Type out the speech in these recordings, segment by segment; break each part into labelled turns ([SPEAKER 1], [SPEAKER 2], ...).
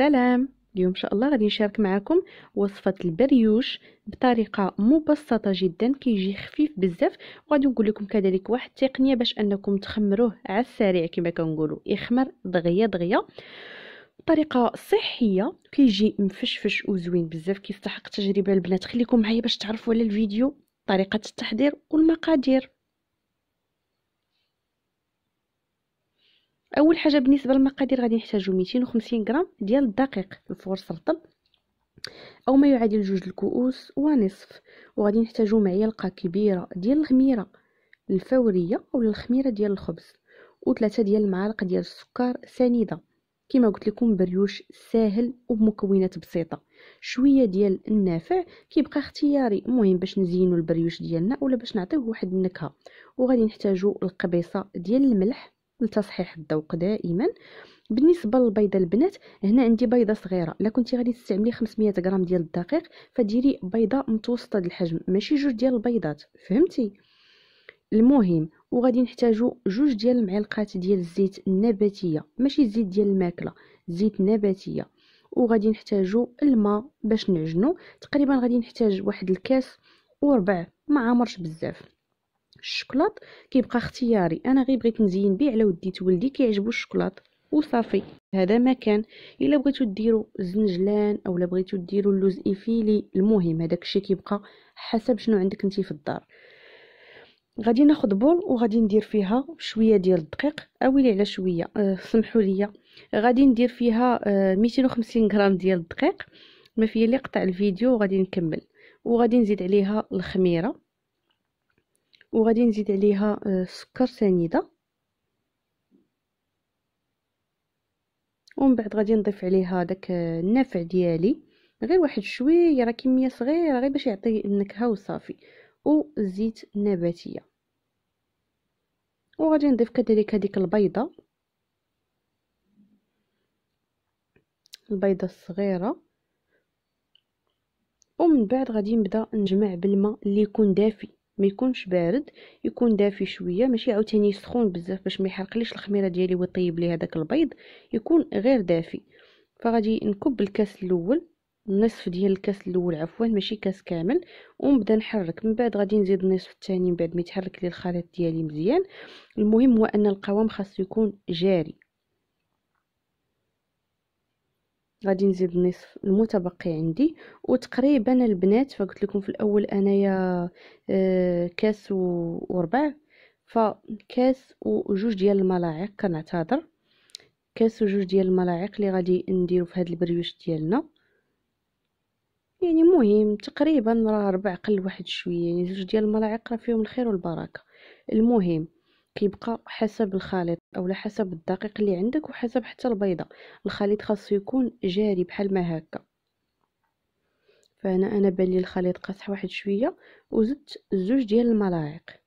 [SPEAKER 1] السلام اليوم إن شاء الله غادي نشارك معكم وصفة البريوش بطريقة مبسطة جدا كيجي خفيف بزاف وغادي نقول لكم كذلك واحد التقنية باش أنكم تخمروه على السريع كما كنقولوا يخمر دغيا دغيا بطريقة صحية كيجي مفشفش وزوين بزاف كيستحق تجربة البنات خليكم معايا باش تعرفوا على الفيديو طريقة التحضير والمقادير اول حاجه بالنسبه للمقادير غادي نحتاجو 250 غرام ديال الدقيق الفورس رطب او ما يعادل جوج الكؤوس ونصف وغادي نحتاجو معلقه كبيره ديال الخميره الفوريه او الخميره ديال الخبز وثلاثه ديال المعالق ديال السكر سنيده كما قلت لكم بريوش ساهل وبمكونات بسيطه شويه ديال النافع كيبقى اختياري مهم باش نزينو البريوش ديالنا ولا باش نعطيوه واحد النكهه وغادي نحتاجو القبيصه ديال الملح لتصحيح الذوق دائما بالنسبه للبيضه البنات هنا عندي بيضه صغيره الا كنتي غادي تستعملي 500 غرام ديال الدقيق فديري بيضه متوسطه الحجم ماشي جوج ديال البيضات فهمتي المهم وغادي نحتاجو جوج ديال المعلقات ديال الزيت النباتيه ماشي الزيت ديال الماكله زيت نباتيه وغادي نحتاجو الماء باش نعجنو تقريبا غادي نحتاج واحد الكاس وربع ما عمرش بزاف الشكلاط كيبقى اختياري انا غير بغيت نزين بيه على وديت ولدي كيعجبو الشكلاط وصافي هذا ما كان الا بغيتو ديروا الزنجلان اولا بغيتو ديروا اللوز ايفيلي المهم هذاك الشيء كيبقى حسب شنو عندك انت في الدار غادي ناخذ بول وغادي ندير فيها شويه ديال الدقيق اويلي على شويه أه سمحوا لي غادي ندير فيها أه 250 غرام ديال الدقيق ما فيا اللي قطع الفيديو وغادي نكمل وغادي نزيد عليها الخميره وغادي نزيد عليها آه، سكر سنيده ومن بعد غادي نضيف عليها داك آه، النافع ديالي غير واحد شويه راه كميه صغيره غير باش يعطي النكهه وصافي وزيت النباتيه وغادي نضيف كذلك هذيك البيضه البيضه الصغيره ومن بعد غادي نبدا نجمع بالماء اللي يكون دافي ما يكونش بارد يكون دافي شويه ماشي عاوتاني سخون بزاف باش ما يحرقليش الخميره ديالي ويطيب لي هذاك البيض يكون غير دافي فغادي نكب الكاس الاول النصف ديال الكاس الاول عفوا ماشي كاس كامل ونبدا نحرك من بعد غادي نزيد النصف الثاني من بعد ما يتحرك لي الخليط ديالي مزيان المهم هو ان القوام خاصو يكون جاري غادي نزيد النصف المتبقي عندي وتقريبا البنات فقلت لكم في الاول انايا آه، كاس وربع فكاس وجوج ديال الملاعق كنعتذر كاس وجوج ديال الملاعق اللي غادي نديرو في هذا البريوش ديالنا يعني مهم تقريبا راه ربع قل واحد شويه يعني جوج ديال الملاعق راه فيهم الخير والبركه المهم كيبقى حسب الخليط اولا حسب الدقيق اللي عندك وحسب حتى البيضه الخليط خاصو يكون جاري بحال ما هكا فهنا انا بالي الخليط قاصح واحد شويه وزدت زوج ديال الملاعق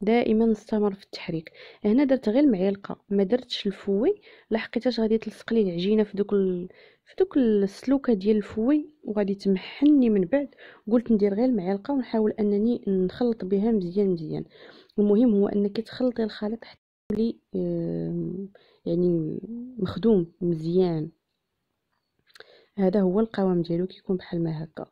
[SPEAKER 1] دائما نستمر في التحريك هنا درت غير المعلقه ما درتش الفوي لحقيتاش غادي تلصق لي العجينه في دوك ال... في دوك السلوكه ديال الفوي وغادي تمحني من بعد قلت ندير غير المعلقه ونحاول انني نخلط بها مزيان مزيان المهم هو انك تخلطي الخليط حتى يولي يعني مخدوم مزيان هذا هو القوام ديالو كيكون بحال ما هكا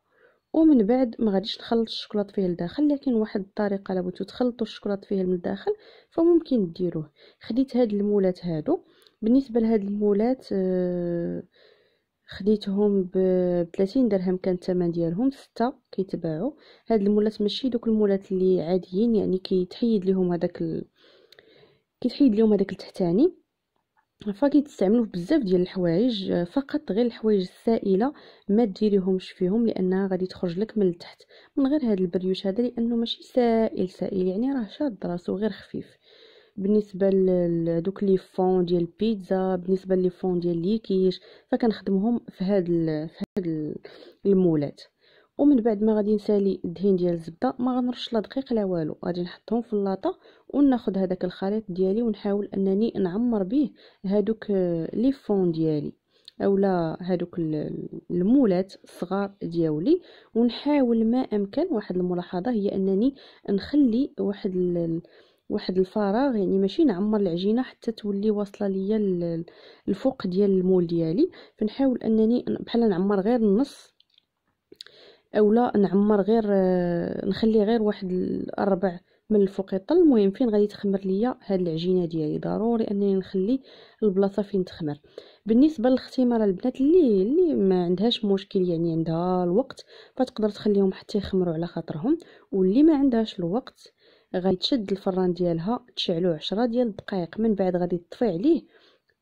[SPEAKER 1] ومن بعد ما غاديش نخلط الشوكولات فيه لداخل لكن واحد الطريقه لبغيتو تخلطوا الشكلاط فيه من الداخل فممكن ديروه خديت هاد المولات هادو بالنسبه لهاد المولات آه خديتهم ب 30 درهم كان الثمن ديالهم ستة كيتباعوا هاد المولات ماشي دوك المولات اللي عاديين يعني كيتحيد ليهم هذاك ال... كيتحيد ليهم هذاك التحتاني فكيتستعملوا تستعملوا بزاف ديال الحوايج آه، فقط غير الحوايج السائله ما ديريهمش فيهم لان غادي تخرج لك من التحت من غير هذا البريوش هذا لانه ماشي سائل سائل يعني راه شاد راسو غير خفيف بالنسبه لدوك لي فون ديال البيتزا بالنسبه لي فون ديال ليكيش فكنخدمهم في هذا في هذا المولات ومن بعد ما غادي نسالي الدهين ديال الزبده ما غنرش لا دقيق لا والو غادي نحطهم في اللاطه وناخذ هذاك الخليط ديالي ونحاول انني نعمر به هادوك آه، لي فون ديالي اولا هادوك المولات الصغار ديالي ونحاول ما امكن واحد الملاحظه هي انني نخلي واحد واحد الفراغ يعني ماشي نعمر العجينه حتى تولي واصله ليا الفوق ديال المول ديالي فنحاول انني بحال نعمر غير النص اولا نعمر غير آه، نخلي غير واحد الربع من الفوق يطل المهم فين غادي تخمر ليا هاد العجينه ديالي ضروري انني نخلي البلاصه فين تخمر بالنسبه للاختمار البنات اللي اللي ما عندهاش مشكل يعني عندها الوقت فتقدر تخليهم حتى يخمروا على خاطرهم واللي ما عندهاش الوقت غادي تشد الفران ديالها تشعلو عشرة ديال الدقائق من بعد غادي تطفي عليه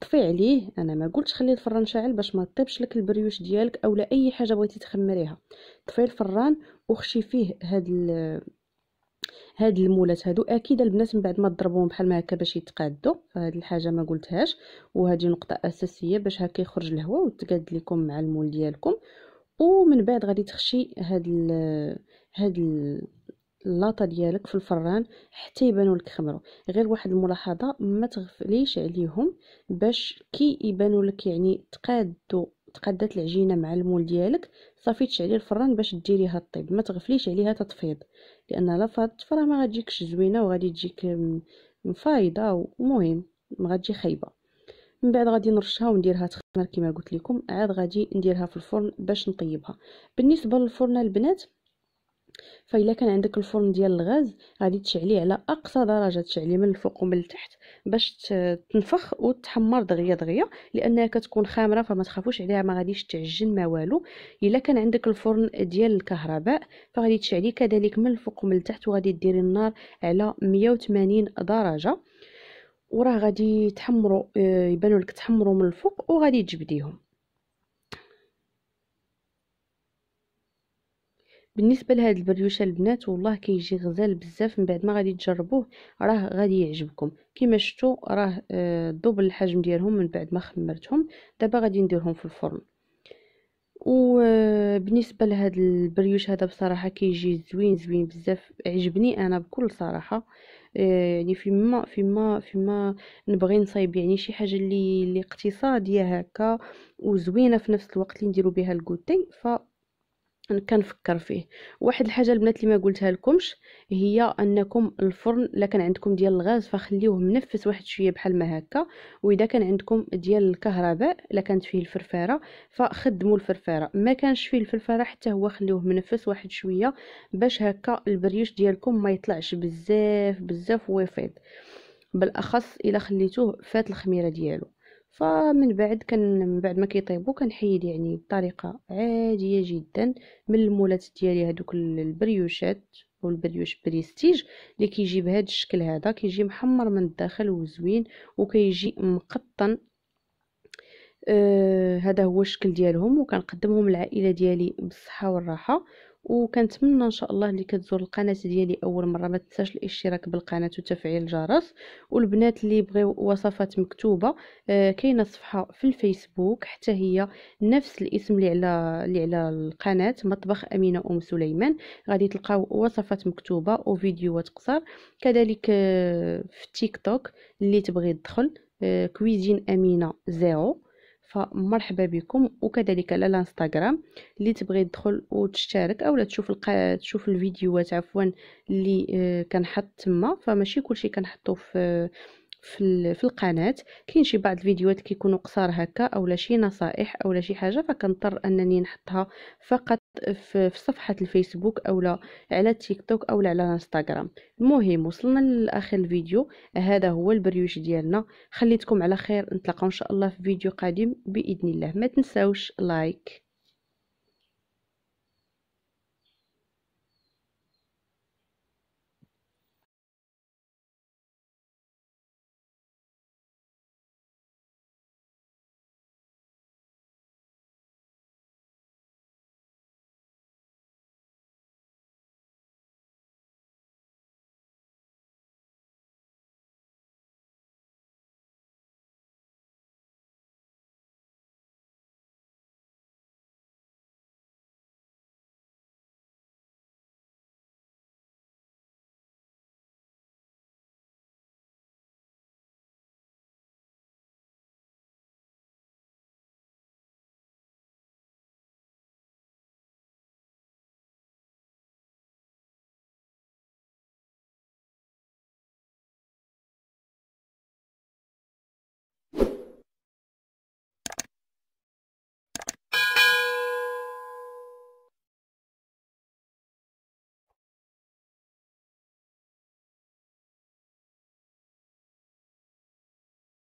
[SPEAKER 1] طفي عليه انا ما قلتش خلي الفران شاعل باش ما طيبش لك البريوش ديالك اولا اي حاجه بغيتي تخمريها طفي الفران وخشي فيه هاد هاد المولات هادو اكيد البنات من بعد ما تضربوهم بحال ما هكا باش يتقادوا فهاد الحاجه ما قلتهاش وهذه نقطه اساسيه باش هكا يخرج الهواء وتقاد لكم مع المول ديالكم ومن بعد غادي تخشي هاد ال هاد ال اللاطه ديالك في الفران حتى يبانوا لك خمروا غير واحد الملاحظه ما تغفليش عليهم باش كي يبانوا لك يعني تقادوا تقادات العجينه مع المول ديالك صافي تشعلي الفران باش ديريها طيب ما تغفليش عليها تتفيض لان لا فاضت فراه ما غتجيكش زوينه وغادي تجيك مفايضه ومهم ما غاتجي خايبه من بعد غادي نرشها ونديرها تخمر كما قلت لكم عاد غادي نديرها في الفرن باش نطيبها بالنسبه للفرن البنات فإلا كان عندك الفرن ديال الغاز غادي تشعليه على اقصى درجه تشعليه من الفوق ومن التحت باش تنفخ وتحمر دغيا دغيا لانها كتكون خامره فما تخافوش عليها ما غاديش تعجن ما والو الا كان عندك الفرن ديال الكهرباء فغادي تشعليه كذلك من الفوق ومن التحت وغادي ديري النار على 180 درجه وراه غادي تحمروا آه، يبانوا لك تحمروا من الفوق وغادي تجبديهم بالنسبه لهاد البريوشه البنات والله كيجي غزال بزاف من بعد ما غادي تجربوه راه غادي يعجبكم كما شفتوا راه آه، دوبل الحجم ديالهم من بعد ما خمرتهم دابا غادي نديرهم في الفرن وبالنسبه آه، لهاد البريوش هذا بصراحه كيجي زوين زوين بزاف عجبني انا بكل صراحه آه، يعني فيما فيما فيما نبغي نصايب يعني شي حاجه اللي اللي اقتصاديه هكا وزوينه في نفس الوقت اللي نديرو بها الكوتي ف كنفكر فيه واحد الحاجه البنات اللي ما قلتها لكمش هي انكم الفرن الا كان عندكم ديال الغاز فخليوه منفس واحد شويه بحال ما هكا واذا كان عندكم ديال الكهرباء الا كانت فيه الفرفاره فخدموا الفرفاره ما كانش فيه الفرفاره حتى هو خليوه منفس واحد شويه باش هكا البريوش ديالكم ما يطلعش بزاف بزاف ويفيض بالاخص الا خليتوه فات الخميره ديالو فمن بعد كان من بعد ما كيطيبو كنحيد يعني بطريقه عاديه جدا من المولات ديالي هذوك البريوشات او البريوش بريستيج اللي كيجي بهذا الشكل هذا كيجي محمر من الداخل وزوين وكيجي مقطن آه هو الشكل ديالهم وكنقدمهم للعائله ديالي بالصحه والراحه وكنتمنى ان شاء الله اللي كتزور القناه ديالي اول مره ما تنساش الاشتراك بالقناه وتفعيل الجرس والبنات اللي بغيو وصفات مكتوبه آه، كاينه صفحه في الفيسبوك حتى هي نفس الاسم اللي على اللي على القناه مطبخ امينه ام سليمان غادي تلقاو وصفات مكتوبه وفيديوهات قصار كذلك آه، في تيك توك اللي تبغي تدخل آه، كويزين امينه زيرو فمرحبا بكم وكذلك على الانستغرام اللي تبغي تدخل وتشترك اولا تشوف الق... تشوف الفيديوهات عفوا اللي آه، كنحط تما فماشي كلشي كنحطو في في, في القناه كاين شي بعض الفيديوهات كيكونوا قصار هكا اولا شي نصائح اولا شي حاجه فكنضطر انني نحطها فقط في, في صفحه الفيسبوك اولا على تيك توك اولا على انستغرام المهم وصلنا لاخر الفيديو هذا هو البريوش ديالنا خليتكم على خير نتلاقاو ان شاء الله في فيديو قادم باذن الله ما تنساوش لايك